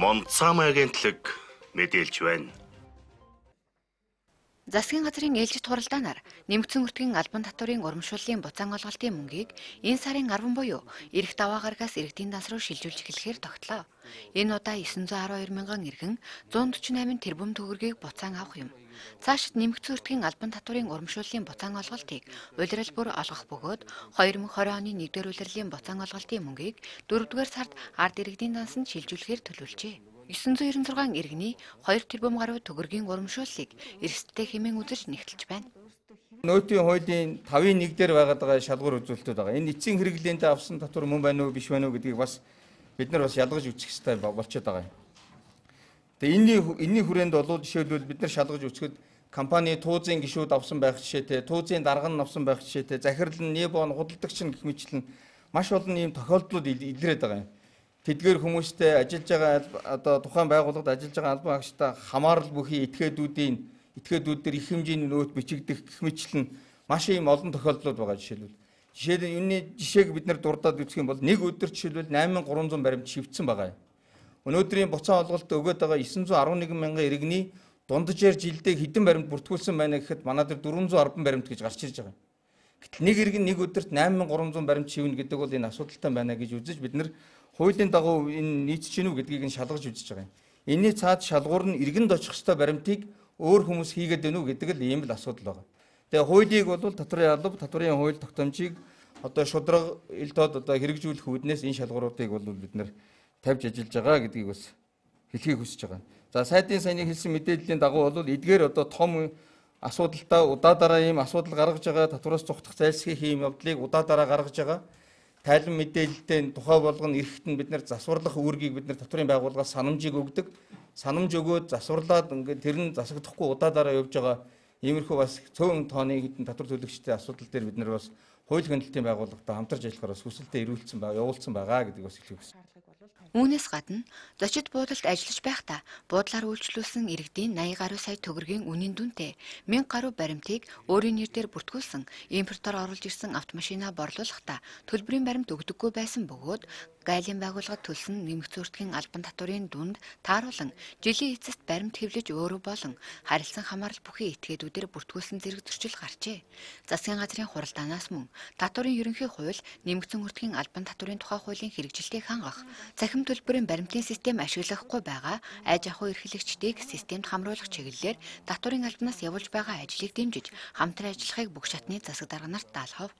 Монцам агентлаг мэдээлж байна. Засгийн газрын ээлжид хуралдаанаар нэмэгдсэн өртгийн албан татварын урамшууллын буцаан олголтын мөнгийг энэ сарын 10 буюу эрэх даваа гарагаас иргэдийн данс руу шилжүүлж эхлэхээр тогтлоо. Энэ удаа 912 мянган иргэн 148 тэрбум төгрөгийг буцаан авах юм. Цаашид нэмэх зүүртгийн албан татварын урамшууллын буцаан олголтыг улирал бүр олгох бөгөөд 2020 оны 1-р улирлын буцаан олголтын мөнгийг 4-р сард ард иргэдийн дансанд шилжүүлэхээр төлөвлөжээ. 996 иргэний 2 тэрбум гаруй төгрөгийн урамшууллыг эрсдэлтэй хэмээн үзэж нэгтэлж байна. Нөөтийн хуулийн 5-ын 1-дэр байгаад байгаа шалгуур үзүүлэлтүүд байгаа. Энэ эцсийн хэрэглээнд авсан татвар мөн байна уу биш байна уу гэдгийг бас бид нар бас ялгаж үзэх хэрэгтэй болчиход байгаа юм. Тэгээ энэний энэний хүрээнд бол жишээлбэл бид нар шалгаж өчгөд компани туузын гişүүд авсан байх жишээтэй, туузын дарга нь авсан байх жишээтэй, захирал нь, небон, худалдагч нь гэх мэтлэн маш олон ийм тохиолдлууд илрээд байгаа юм. Тэдгээр хүмүүстэй ажиллаж байгаа одоо тухайн байгууллагад ажиллаж байгаа албан хаагчтай хамаарал бүхий этгээдүүдийн этгээдүүд төр их хэмжээний нөөц бичигдэх гэх мэтлэн маш ийм олон тохиолдлууд байгаа жишээлбэл. Жишээд энэ жишээг бид нар дурдаад үзэх юм бол нэг өдөр жишээлбэл 8300 баримт шивдсэн байгаа юм өнөөдрийн буцаа олголт өгөөд байгаа 911 мянган иргэний дунджээр жилдээ хідэн баримт бүртгүүлсэн байна гэхэд манайд 410 баримт гэж гарч ирж байгаа юм. Гэтэл нэг иргэн нэг өдөрт 8300 баримт шивнэ гэдэг бол энэ асуудалтай байна гэж үзэж бид нар хуулийн дагуу энэ нийцж гинүү гэдгийг нь шалгаж үзэж байгаа юм. Энийний цаад шалгуур нь иргэнд очих ёстой баримтыг өөр хүмүүс хийгээд гинүү гэдэг л ийм л асуудал байгаа. Тэгээ хуулийг бол татварын алба, татварын хууль тогтоомжийг одоо шудраг элдод одоо хэрэгжүүлэх үүднээс энэ шалгууруудыг бол бид нар тавьж ажиллаж байгаа гэдгийг бас хэлхийг хүсэж байгаа. За сайдын саяны хэлсэн мэдээллийн дагуу бол эдгээр одоо том асуудалтай удаа дараа ийм асуудал гаргаж байгаа татвараас цугтах зайлсхийх ийм явдлыг удаа дараа гаргаж байгаа. Тайлан мэдээлэлтэй тухай болгоно эрхт нь бид нар засварлах үүргийг бид нар татварын байгууллагаас санамжийг өгдөг. Санамж өгөөд засварлаад ингээд тэр нь засагдахгүй удаа дараа явж байгаа иймэрхүү бас цөөн тооны хэдэн татвар төлөгчдийн асуудал дээр бид нар бас хууль хяналтын байгууллагатай хамтарч ажиллахаар бас хүсэлтэд ирүүлсэн ба явуулсан байгаа гэдэг бас хэлэх үс. Үүнээс гадна зочид буудалд ажиллаж байхдаа буудлаар үйлчлүүлсэн иргэдийн 80 гаруй сая төгрөгийн үнийн дүнтэй 1000 гаруй баримтыг өөрийн нэрээр бүртгүүлсэн импортоор оруулж ирсэн автомашинаа борлуулахдаа төлбөрийн баримт өгдөггүй байсан бөгөөд гайлын байгууллагад төлсөн нэмэх зөртгийн албан татварын дүнд тааруулан жилийн эцэст баримт хэвлэж өөрөө болон харилцан хамаарал бүхий этгээдүүдээр бүртгүүлсэн зэрэг зөрчил гарчээ. Засгийн газрын хуралдаанаас мөн татварын ерөнхий хууль нэмэгцэн өртгийн албан татварын тухай хуулийн хэрэгжилтийг хангах, цахим Эрхэм төлбөрийн баримтын систем ашиглахгүй байгаа аж ахуй эрхлэгчдийг системд хамруулах чиглэлээр татварын албанаас явуулж байгаа ажлыг дэмжиж хамтран ажиллахыг бүх шатны засаг дарга нарт даалгав.